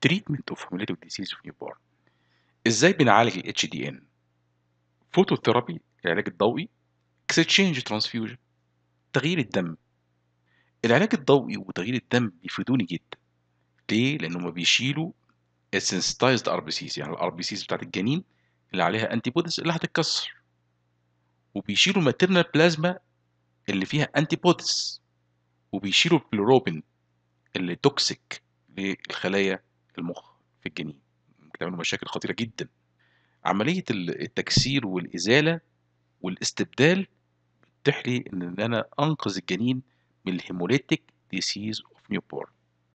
تريتمنت اوف هيوميليتيف ديزيز اوف نيو ازاي بنعالج الاتش دي ان فوتوثيرابي العلاج الضوئي اكسشينج ترانسفيوجن تغيير الدم العلاج الضوئي وتغيير الدم بيفيدوني جدا ليه لانهم بيشيلوا السنسيتايزد ار بي سيز يعني الار بي سيز بتاعت الجنين اللي عليها انتي اللي هتتكسر وبيشيلوا ماتيرنال بلازما اللي فيها انتي بوديز وبيشيلوا البلوروبين اللي توكسيك للخلايا المخ في الجنين ممكن تعمل مشاكل خطيره جدا عمليه التكسير والازاله والاستبدال بتحلي ان انا انقذ الجنين من الهيموليتيك ديسيز اوف نيوبورن